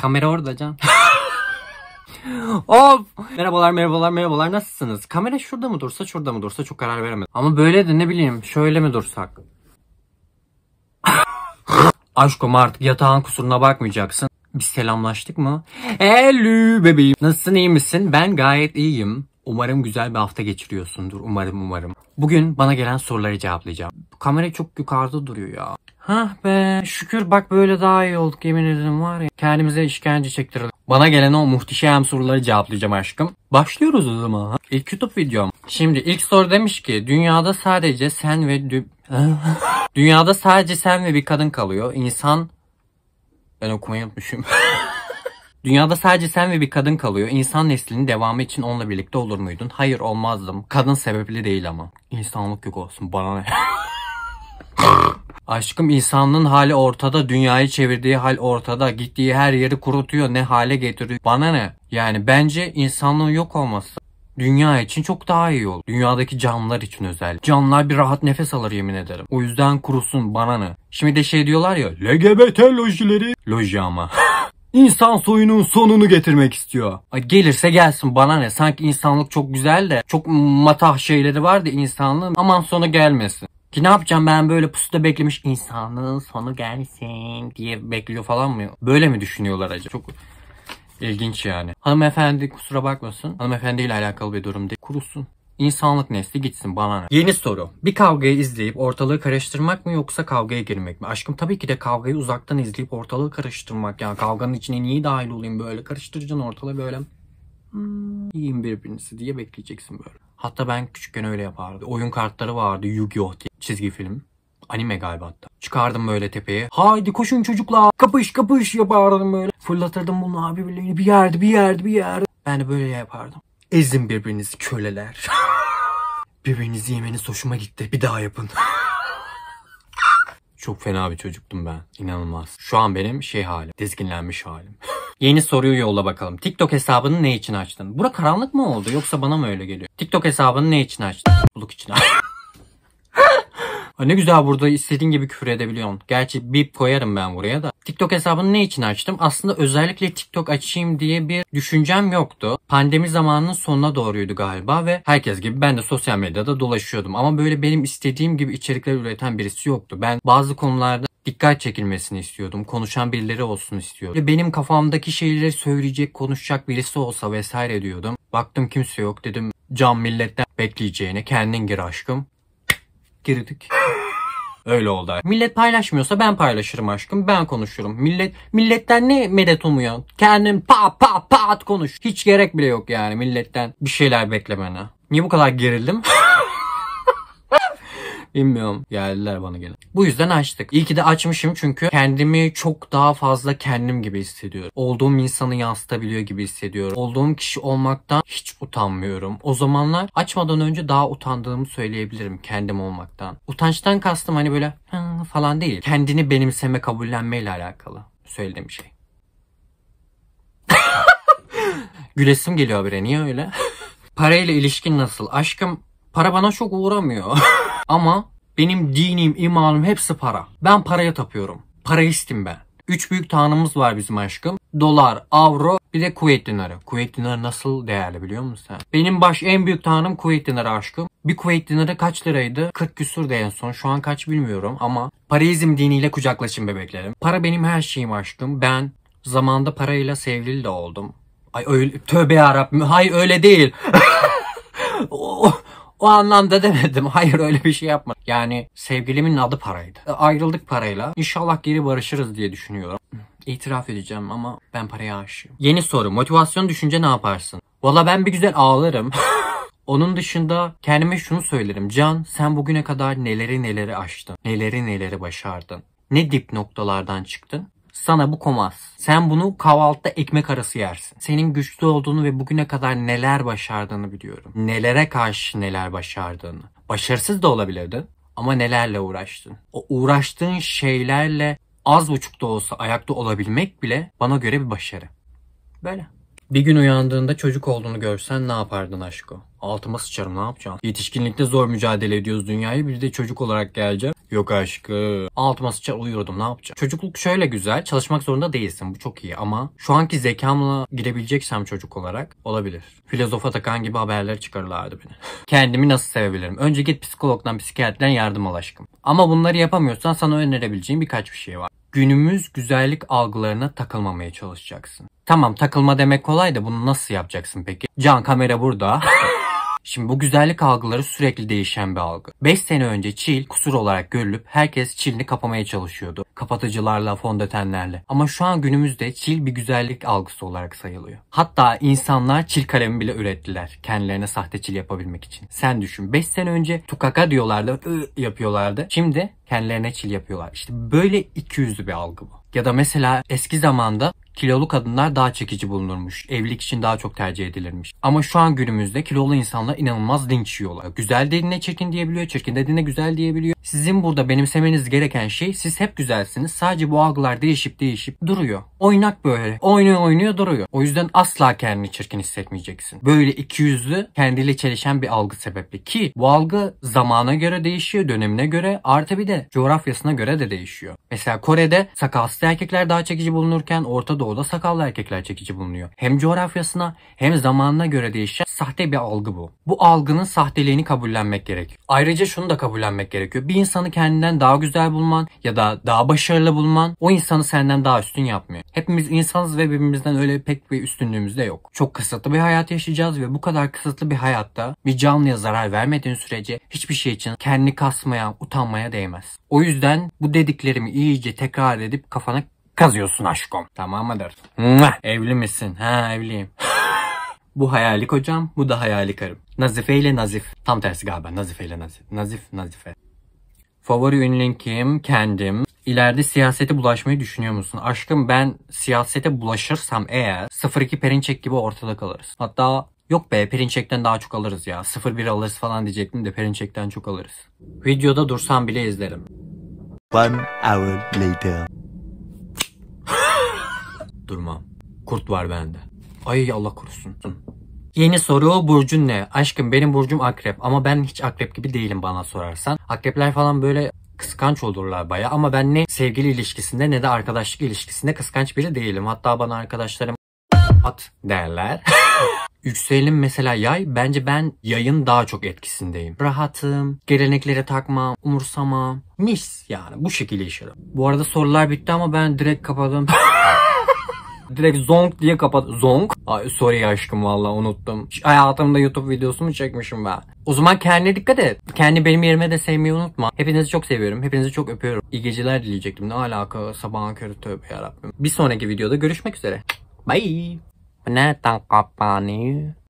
Kamera orada can. of! Merhabalar merhabalar merhabalar nasılsınız? Kamera şurada mı dursa şurada mı dursa çok karar veremedim. Ama böyle de ne bileyim şöyle mi dursak? Aşkım artık yatağın kusuruna bakmayacaksın. Biz selamlaştık mı? Hello bebeğim. Nasılsın iyi misin? Ben gayet iyiyim. Umarım güzel bir hafta geçiriyorsundur. Umarım umarım. Bugün bana gelen soruları cevaplayacağım. Bu kamera çok yukarıda duruyor ya. Hah be şükür bak böyle daha iyi olduk yemin ederim var ya. Kendimize işkence çektirdik. Bana gelen o muhteşem soruları cevaplayacağım aşkım. Başlıyoruz o zaman. İlk YouTube videom. Şimdi ilk soru demiş ki dünyada sadece sen ve dü- dünyada sadece sen ve bir kadın kalıyor. İnsan ben okumayı unutmuşum. Dünyada sadece sen ve bir kadın kalıyor. İnsan neslinin devamı için onunla birlikte olur muydun? Hayır olmazdım. Kadın sebepli değil ama. İnsanlık yok olsun bana ne? Aşkım insanlığın hali ortada, dünyayı çevirdiği hal ortada, gittiği her yeri kurutuyor, ne hale getiriyor. Bana ne? Yani bence insanlığın yok olması dünya için çok daha iyi olur. Dünyadaki canlılar için özel. Canlılar bir rahat nefes alır yemin ederim. O yüzden kurusun bana ne? Şimdi de şey diyorlar ya LGBT lojileri. Loji ama. İnsan soyunun sonunu getirmek istiyor. Ay gelirse gelsin bana ne? Sanki insanlık çok güzel de çok matah şeyleri var da insanlığın aman sonu gelmesin. Ki ne yapacağım ben böyle pusuda beklemiş insanlığın sonu gelsin diye bekliyor falan mı? Böyle mi düşünüyorlar acaba? Çok ilginç yani. Hanımefendi kusura bakmasın. Hanımefendiyle alakalı bir durum değil. Kurusun. İnsanlık nesli gitsin bana ne? Yeni soru. Bir kavgayı izleyip ortalığı karıştırmak mı yoksa kavgaya girmek mi? Aşkım tabii ki de kavgayı uzaktan izleyip ortalığı karıştırmak. Yani kavganın içine niye dahil olayım böyle? Karıştıracaksın ortalığı böyle. Hmm, yiyin birbirinizi diye bekleyeceksin böyle. Hatta ben küçükken öyle yapardım. Oyun kartları vardı Yu-Gi-Oh diye çizgi film. Anime galiba hatta. Çıkardım böyle tepeye. Haydi koşun çocuklar. Kapış kapış yapardım böyle. Fırlatırdım bunu abi birliğini. Bir yerde bir yerde bir yerde. Ben de böyle yapardım. Ezin birbirinizi köleler. Göbeğinizi yemeniz hoşuma gitti. Bir daha yapın. Çok fena bir çocuktum ben. İnanılmaz. Şu an benim şey halim. Dizginlenmiş halim. Yeni soruyu yolla bakalım. TikTok hesabını ne için açtın? Bura karanlık mı oldu yoksa bana mı öyle geliyor? TikTok hesabını ne için açtın? Buluk için açtın. Ne güzel burada istediğin gibi küfür edebiliyorsun. Gerçi bir koyarım ben buraya da. TikTok hesabını ne için açtım? Aslında özellikle TikTok açayım diye bir düşüncem yoktu. Pandemi zamanının sonuna doğruydu galiba ve herkes gibi ben de sosyal medyada dolaşıyordum. Ama böyle benim istediğim gibi içerikler üreten birisi yoktu. Ben bazı konularda dikkat çekilmesini istiyordum. Konuşan birileri olsun istiyordum. Ve benim kafamdaki şeyleri söyleyecek, konuşacak birisi olsa vesaire diyordum. Baktım kimse yok dedim. Can milletten bekleyeceğine kendin gir aşkım girdik. Öyle oldu. Millet paylaşmıyorsa ben paylaşırım aşkım. Ben konuşurum. Millet milletten ne medet umuyor? Kendin pa pa pat konuş. Hiç gerek bile yok yani milletten bir şeyler beklemene. Niye bu kadar gerildim? Bilmiyorum. Geldiler bana gelin. Bu yüzden açtık. İyi ki de açmışım çünkü kendimi çok daha fazla kendim gibi hissediyorum. Olduğum insanı yansıtabiliyor gibi hissediyorum. Olduğum kişi olmaktan hiç utanmıyorum. O zamanlar açmadan önce daha utandığımı söyleyebilirim kendim olmaktan. Utançtan kastım hani böyle falan değil. Kendini benimseme kabullenmeyle alakalı söylediğim şey. Gülesim geliyor bire niye öyle? Parayla ilişkin nasıl? Aşkım para bana çok uğramıyor. Ama benim dinim, imanım hepsi para. Ben paraya tapıyorum. Parayistim ben. Üç büyük tanrımız var bizim aşkım. Dolar, avro, bir de Kuveyt dinarı. Kuveyt dinarı nasıl değerli biliyor musun sen? Benim baş en büyük tanrım Kuveyt dinarı aşkım. Bir Kuveyt dinarı kaç liraydı? 40 küsur de en son. Şu an kaç bilmiyorum ama Parizm diniyle kucaklaşın bebeklerim. Para benim her şeyim aşkım. Ben zamanda parayla sevgili de oldum. Ay öyle tövbe yarabbim. Hay öyle değil. O anlamda demedim. Hayır öyle bir şey yapma. Yani sevgilimin adı paraydı. E, ayrıldık parayla. İnşallah geri barışırız diye düşünüyorum. İtiraf edeceğim ama ben paraya aşığım. Yeni soru. Motivasyon düşünce ne yaparsın? Valla ben bir güzel ağlarım. Onun dışında kendime şunu söylerim. Can sen bugüne kadar neleri neleri aştın. Neleri neleri başardın. Ne dip noktalardan çıktın sana bu komaz. Sen bunu kahvaltıda ekmek arası yersin. Senin güçlü olduğunu ve bugüne kadar neler başardığını biliyorum. Nelere karşı neler başardığını. Başarısız da olabilirdin ama nelerle uğraştın. O uğraştığın şeylerle az buçuk da olsa ayakta olabilmek bile bana göre bir başarı. Böyle. Bir gün uyandığında çocuk olduğunu görsen ne yapardın aşko? Altıma sıçarım ne yapacağım? Yetişkinlikte zor mücadele ediyoruz dünyayı. Bir de çocuk olarak geleceğim. Yok aşkım. Altıma sıçar uyuyordum ne yapacağım? Çocukluk şöyle güzel. Çalışmak zorunda değilsin. Bu çok iyi ama şu anki zekamla girebileceksem çocuk olarak olabilir. Filozofa takan gibi haberler çıkarırlardı beni. Kendimi nasıl sevebilirim? Önce git psikologdan, psikiyatriden yardım al aşkım. Ama bunları yapamıyorsan sana önerebileceğim birkaç bir şey var günümüz güzellik algılarına takılmamaya çalışacaksın. Tamam takılma demek kolay da bunu nasıl yapacaksın peki? Can kamera burada. Şimdi bu güzellik algıları sürekli değişen bir algı. 5 sene önce çil kusur olarak görülüp herkes çilini kapamaya çalışıyordu. Kapatıcılarla, fondötenlerle. Ama şu an günümüzde çil bir güzellik algısı olarak sayılıyor. Hatta insanlar çil kalemi bile ürettiler. Kendilerine sahte çil yapabilmek için. Sen düşün 5 sene önce tukaka diyorlardı, ı yapıyorlardı. Şimdi kendilerine çil yapıyorlar. İşte böyle iki yüzlü bir algı bu. Ya da mesela eski zamanda kilolu kadınlar daha çekici bulunurmuş. Evlilik için daha çok tercih edilirmiş. Ama şu an günümüzde kilolu insanlar inanılmaz linç yiyorlar. Güzel dediğine çirkin diyebiliyor, çirkin dediğine güzel diyebiliyor. Sizin burada benimsemeniz gereken şey siz hep güzelsiniz. Sadece bu algılar değişip değişip duruyor. Oynak böyle. Oynuyor oynuyor duruyor. O yüzden asla kendini çirkin hissetmeyeceksin. Böyle ikiyüzlü kendiyle çelişen bir algı sebeple ki bu algı zamana göre değişiyor, dönemine göre artı bir de coğrafyasına göre de değişiyor. Mesela Kore'de sakallı erkekler daha çekici bulunurken Orta Doğu'da sakallı erkekler çekici bulunuyor. Hem coğrafyasına hem zamanına göre değişen Sahte bir algı bu. Bu algının sahteliğini kabullenmek gerekiyor. Ayrıca şunu da kabullenmek gerekiyor. Bir insanı kendinden daha güzel bulman ya da daha başarılı bulman o insanı senden daha üstün yapmıyor. Hepimiz insanız ve birbirimizden öyle pek bir üstünlüğümüz de yok. Çok kısıtlı bir hayat yaşayacağız ve bu kadar kısıtlı bir hayatta bir canlıya zarar vermediğin sürece hiçbir şey için kendini kasmaya, utanmaya değmez. O yüzden bu dediklerimi iyice tekrar edip kafana kazıyorsun aşkım. Tamam mıdır? Evli misin? Ha evliyim. Bu hayali kocam, bu da hayali karım. Nazife ile Nazif. Tam tersi galiba. Nazife ile Nazif. Nazif, Nazife. Favori ünlün kim? Kendim. İleride siyasete bulaşmayı düşünüyor musun? Aşkım ben siyasete bulaşırsam eğer 02 Perinçek gibi ortada kalırız. Hatta Yok be Perinçek'ten daha çok alırız ya. 0-1 alırız falan diyecektim de Perinçek'ten çok alırız. Videoda dursam bile izlerim. One hour later. Durmam. Kurt var bende. Ay Allah korusun. Yeni soru burcun ne? Aşkım benim burcum akrep ama ben hiç akrep gibi değilim bana sorarsan. Akrepler falan böyle kıskanç olurlar baya ama ben ne sevgili ilişkisinde ne de arkadaşlık ilişkisinde kıskanç biri değilim. Hatta bana arkadaşlarım at derler. Yükselim mesela yay. Bence ben yayın daha çok etkisindeyim. Rahatım, geleneklere takmam, umursamam. Mis yani bu şekilde yaşarım. Bu arada sorular bitti ama ben direkt kapadım. Direkt zong diye kapat. zong. Ay sorry aşkım vallahi unuttum. hayatımda YouTube videosu mu çekmişim ben? O zaman kendine dikkat et. Kendi benim yerime de sevmeyi unutma. Hepinizi çok seviyorum. Hepinizi çok öpüyorum. İyi geceler dileyecektim. Ne alaka sabahın körü tövbe yarabbim. Bir sonraki videoda görüşmek üzere. Bye. Ne tan kapani?